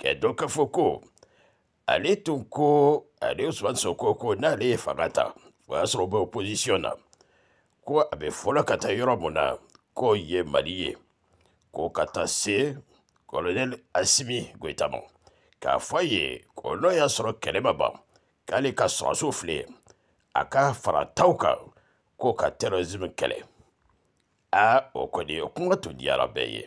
kedo eh, kafoko ale tun ko ale usman soko ko n'ale ye fanga ta o y'a sɔrɔ o bɛ opposition na ko a bɛ fɔlɔ ka taa yɔrɔ mun na k'o ye mali ye ko ka taa se colonel asimi goyita ma k'a fɔ a ye ko n'o y'a sɔrɔ kɛlɛ ma ban k'ale ka sɔrɔsiw filɛ a ka fara taw kan ko ka terrorisme kɛlɛ aa o kɔni o kuma tun diyara bɛɛ ye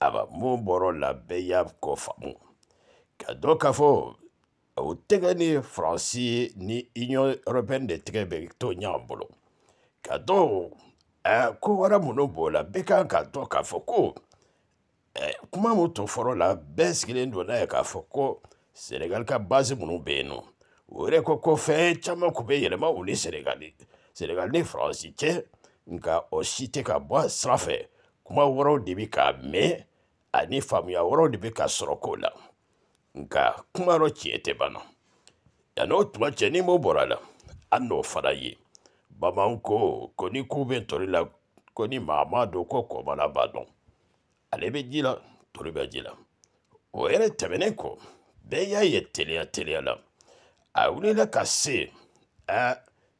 a bɛ mun bɔr'o la bɛɛ y'a ko faamu ka dɔn k'a fɔ o tɛgɛ ni faransi ni union européenne de tɛgɛ bɛ to ɲɔgɔn bolo ka dɔn eh, ko wɛrɛ minnu b'o la bɛɛ kan ka dɔn k'a fɔ ko eh, kuma min tun fɔr'o la bɛɛ sigilen don n'a ye k'a fɔ ko senegal ka base minnu bɛ yen nɔ o yɛrɛ ko ko fɛn caman tun bɛ yɛlɛma u ni senegal senegal ni faransi cɛ nka o si tɛ ka bɔ a sira fɛ kuma wɛrɛw de bɛ k'a mɛn ani faamuya wɛrɛw de bɛ ka sɔrɔ ko la nka kuma yɔrɔ tiɲɛ tɛ ban na yanni o tuma cɛ ni mo bɔra la an n'o fana ye bamananw ko ko ni ko bɛ tori la ko ni maa ma don ko kɔmala b'a dɔn ale bɛ ji la tori bɛ ji la o yɛrɛ tɛmɛnen kɔ bɛɛ y'a ye teliya teliya la a wulila ka se ɛ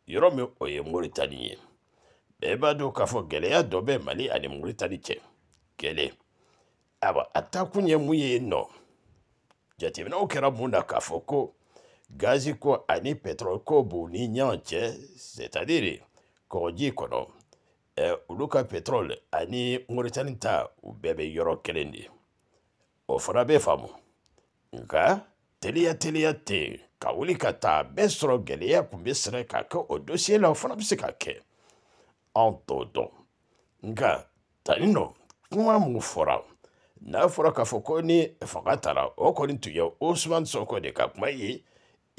yɔrɔ min o ye moritani ye ebe kafo gɛlɛya dɔ bɛ mali ani muritani cɛ kelen ayiwa a taakun ye mun ye yen jateminɛw na k'a fɔ ko gazi ko e, ani pɛtrɔli ko b'u ni ɲɔgɔn cɛ kɔnɔ ka ani u bɛɛ bɛ yɔrɔ kelen nka teliya teliya tɛ ka wuli ka taa a bɛɛ sɔrɔ ọtụtụ nga tanino kumamufura na fura k'a fɔ ko ni fanga tara o kɔni tun ye osman sɔnko de ka kuma ye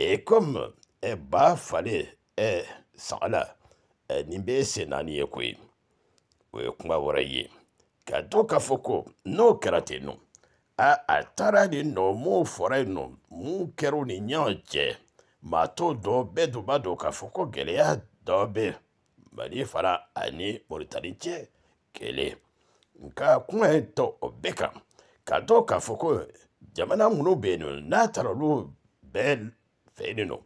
e comme ɛ ba fale ɛ e sagala ɛ e nin bɛ se naani ye koyi o ye kuma wɛrɛ ye ka to k'a fɔ ko n'o kɛra ten nɔ a a taara nin nɔ mun fɔra yen nɔ mun kɛra ni ɲɔgɔn cɛ maa t'o dɔn bɛɛ dun b'a dɔn k'a fɔ ko gɛlɛya dɔ bɛ fara ani moritani cɛ kelen nka kuma ye tɔ o bɛɛ kan k'a to k'a fɔ ko jamana minnu bɛ n'a taara olu bɛɛ fɛ yen nɔ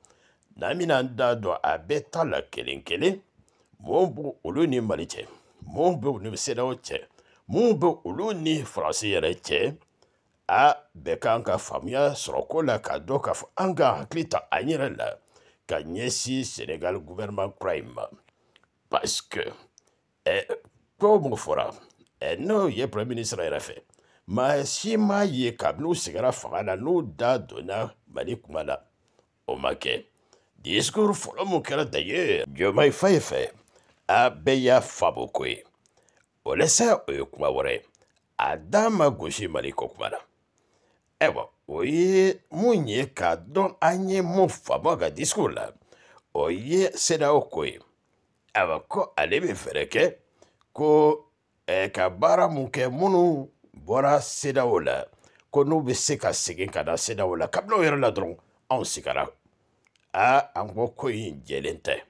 n'an bɛna da dɔn a bɛɛ ta la kelen kelen mun bɛ olu ni mali cɛ mun bɛ olu ni sedaw cɛ mun bɛ olu ni faransi yɛrɛ cɛ a bɛɛ kan ka faamuya sɔrɔ ko la k'a dɔn k'a fɔ an ka hakili ta an yɛrɛ la ka ɲɛsin senegal gouvernement kura in ma. parce que komo fɔra n'o ye premier ministre yɛrɛ fɛ maa si m'a ye kabini u sigira fanga la n'u da donna mali kuma la o ma kɛ discours fɔlɔ mun kɛra d'ailleurs jɔnma fa ye fɛ a bɛɛ y'a fabo ko ye o lɛsɛ o ye kuma wɛrɛ ye a da ma gosi mali kɔ kuma la ayiwa o ye mun ye k'a dɔn an ye mun faamu a ka discours la o ye sedaw ko ye a bɛ ko ale bɛ fɛɛrɛ kɛ ko ka baara mun kɛ minnu bɔra sedaw la ko n'u bɛ se ka segin ka na sedaw la kabila yɛrɛ la dɔrɔn anw sigara a an ko ko in jɛlen tɛ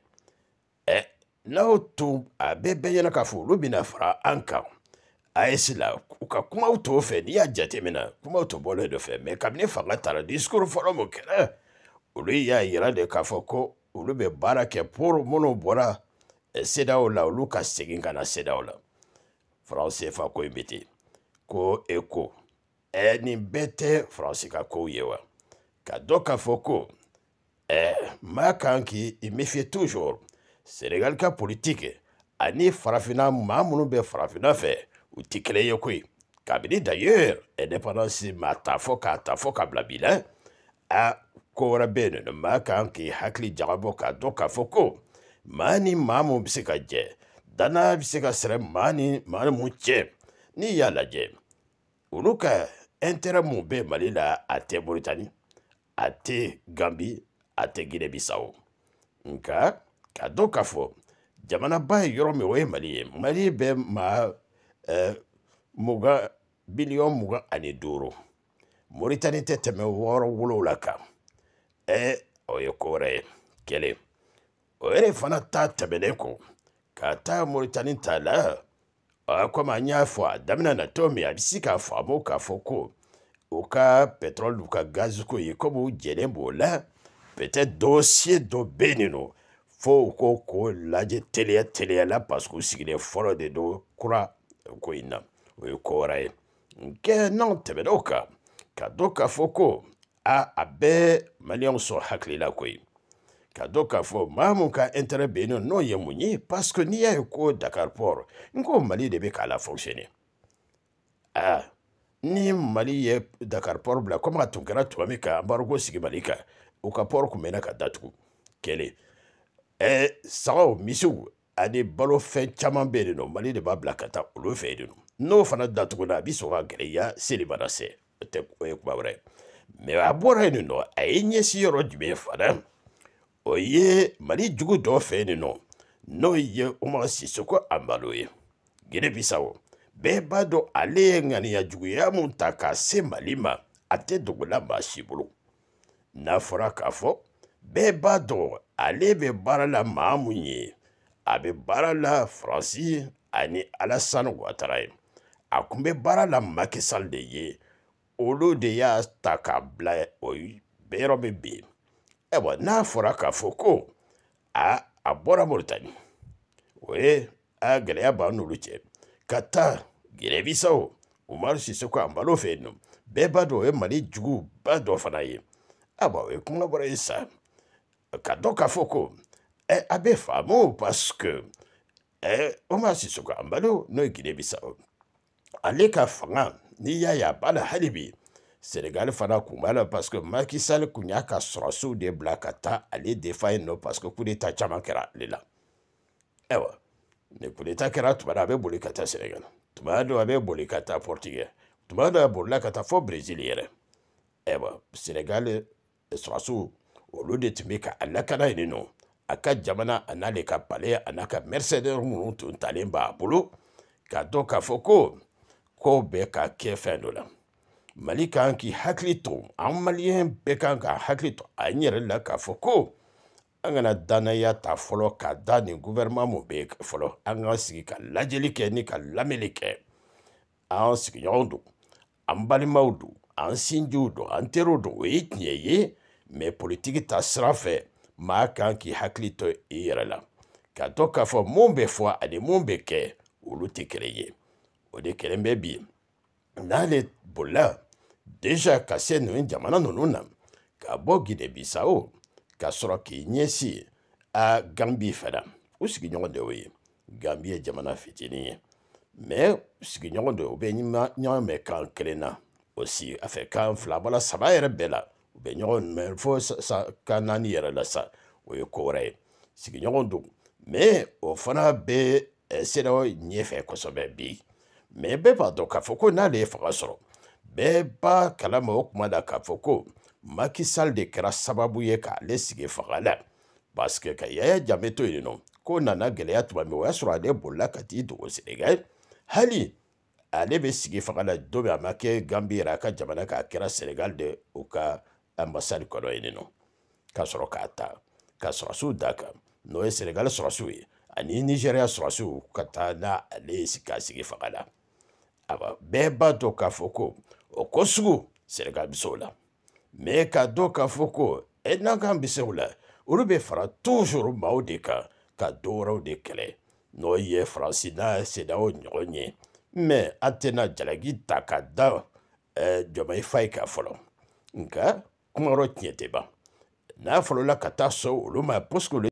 ɛ n'aw tun a bɛ bɛɛ ɲɛna k'a fɔ olu bɛna fara an kan AES la u ka kumaw t'o fɛ n'i y'a jateminɛ kumaw tun bɔlen do fɛ mais kabini fanga taara discours fɔlɔ mun kɛra olu y'a yira de k'a fɔ ko olu bɛ baara kɛ pour minnu bɔra Eh, sedaw la olu ka segin ka na sedaw la faransi fa ko in bɛ ten ko eko ɛ eh, nin bɛɛ tɛ faransi ka kow ye wa ka dɔ k'a fɔ ko ɛ eh, maa kan k'i méfier toujours senegal ka politique ani farafina maa minnu bɛ farafina fɛ u ti kelen ye koyi kabini d'ailleurs indépendance ma ta fɔ k'a ta fɔ ka bila bi la a ah, ko wɛrɛ bɛ yen nɔ maa kan k'i hakili jagabɔ k'a dɔn k'a fɔ ko. maa ni maa mun bɛ se ka jɛ danaya bɛ se ka sɛrɛ maa ni maa mun cɛ n'i y'a lajɛ olu ka ɛntɛrɛ mun bɛ mali la a tɛ moritani a tɛ ganbi a tɛ gine nka ka dɔn k'a fɔ jamanaba ye yɔrɔ min o ye mali ye mali bɛ maa eh, mugan biliyɔn mugan ani duuru moritani tɛ tɛmɛ wɔɔrɔ wolowula kan ɛ o ye ko wɛrɛ ye kelen o yɛrɛ fana ta tɛmɛnen kɔ ka taa moritani ta la a komi an y'a fɔ a damina na cogo min a bɛ se k'a faamu k'a fɔ ko u ka pɛtɔrɔli u ka gaziko ye komi u jɛlen b'o la peut-être dossier dɔ bɛ yen nɔ fo u ko k'o lajɛ teliya teliya la parce que u sigilen fɔlɔ de don kura ko in na o ye ko wɛrɛ ye nkɛ n'anw tɛmɛn'o kan ka dɔn k'a fɔ ko a a bɛɛ maliyɛnw sɔrɔ hakili la koyi. ka dɔ k'a fɔ maa mun ka intérêt bɛ yen nɔ n'o ye mun ye parce que n'i y'a ye ko dakar port n ko mali de bɛ k'a la fonctionner aa ni mali ye dakar port bila komi a tun kɛra tuma min kan embargo sigi mali kan u ka port tun mɛnna ka datugu kelen ɛɛ sagaw misiw ani balofɛn caman bɛ yen nɔ mali de b'a bila ka taa olu fɛ yen nɔ n'o fana datuguna a bɛ sɔn ka gɛlɛya selibana sɛ o tɛ o ye kuma wɛrɛ ye mɛ a bɔra yen nɔ a ye ɲɛsin yɔrɔ jumɛn fana o ye mali jugu dɔ fɛ yen nin nɔ n'o ye umaru sisoko amalo ye gine bisawo bɛɛ b'a dɔn ale ye ŋaniya juguya mun ta k'a se mali ma a tɛ dogola maa si bolo n'a fɔra k'a fɔ bɛɛ b'a dɔn ale bɛ baara la maa mun ye a bɛ baara la faransi ani alasani watara ye a kun bɛ baara la makisali de ye olu de y'a ta k'a bila o yɔrɔ bɛ ben ayiwa n'a fɔra k'a fɔ ko a a bɔra moritani o ye a gɛlɛya b'an n'olu cɛ ka taa gɛrɛbisaw umaru sisoko an balo fɛ yen nɔ bɛɛ b'a dɔn o ye mali juguba dɔ fana ye ayiwa o ye kuma bɔra yen sa ka dɔn k'a fɔ ko ɛ a bɛ faamu parce que ɛ umaru sisoko an balo n'o ye gɛrɛbisaw ale ka fanga n'i y'a ye a b'a la hali bi Sénégal fana kun b'a la parce que Macky Sall kun y'a ka sɔrɔsiw de bila ka taa ale defa yen nɔ parce que coup d'état caman kɛra ale la ayiwa ni coup d'état kɛra tuma dɔ a bɛ boli ka taa Sénégal tuma dɔ a bɛ boli ka taa Portugal tuma dɔ a bolila ka taa fɔ Brésil yɛrɛ ayiwa Sénégal sɔrɔsiw olu de tun bɛ ka a lakana yen nɔ a ka jamana a n'ale ka palais a n'a ka mercenaires minnu tun talen b'a bolo k'a dɔn k'a fɔ ko kow bɛ ka kɛ fɛn dɔ la. mali kan k'i hakili to an maliyɛn bɛɛ kan k'a hakili to an yɛrɛ la k'a fɔ ko an kana dannaya ta fɔlɔ ka da nin guvɛrɛnɛma mun bɛ fɔlɔ an ka sigi ka lajɛli kɛ ni ka lamɛnni kɛ an sigiɲɔgɔnw don an balimaw don an sinjiw don an teriw don o ye tiɲɛ ye mɛ politiki ta sira fɛ maa kan k'i hakili to i yɛrɛ la ka dɔ k'a fɔ mun bɛ fɔ ani mun bɛ kɛ olu tɛ kelen ye o de kelen bɛ bi n'ale bolila deja ka se nin jamana ninnu na ka bɔ ginebisawo ka sɔrɔ k'i ɲɛsin a ganbi fana u sigiɲɔgɔn de y'o ye ganbi ye jamana fitinin ye mɛ sigiɲɔgɔn dɔ u bɛ ɲɔgɔn mɛn kan kelen na o si a fɛ kan fila bala saba yɛrɛ bɛɛ la u bɛ ɲɔgɔn mɛn fo kan naani yɛrɛ la sa o ye ko wɛrɛ ye sigiɲɔgɔn don mɛ o fana bɛ e sedaw ɲɛfɛ kosɛbɛ bi mɛ bɛɛ b'a dɔn k'a fɔ ko n'ale ye fanga sɔrɔ bɛɛ b'a kalama o kuma na k'a fɔ ko makisal de kɛra sababu ye k'ale sigi faga la paske ka yaya jame to yen nɔ ko nana gɛlɛya tuma min o y'a sɔrɔ ale bolila ka t'i dogo senegal hali ale bɛ sigi faga la don min a ma kɛ ganbi yɛrɛ a ka jamana k'a kɛra senegal de u ka ambasadi kɔnɔ yen nɔ k'a sɔrɔ k'a ta ka sɔrɔsiw da kan n'o ye senegal sɔrɔsiw ye ani nigeriya sɔrɔsiw ka taa n'ale ye k'a sigi faga la ayiwa bɛɛ b'a dɔn k'a fɔ ko o ko sugu senegal be se o la mɛ k'a dɔn e k'a fɔ ko e n'an k'an be se o la olu be fara tujur maw de kan ka dowɛrɛw de kɛlɛ n'o ye faransi n'a sedao ɲɔgɔn ye mɛ an tɛna jalaki ta ka da eh, jɔma ifa ye kan fɔlɔ nka kumayɔrɔ tiɲɛ tɛ ban n'a fɔlɔla ka taa sɔn olu ma posike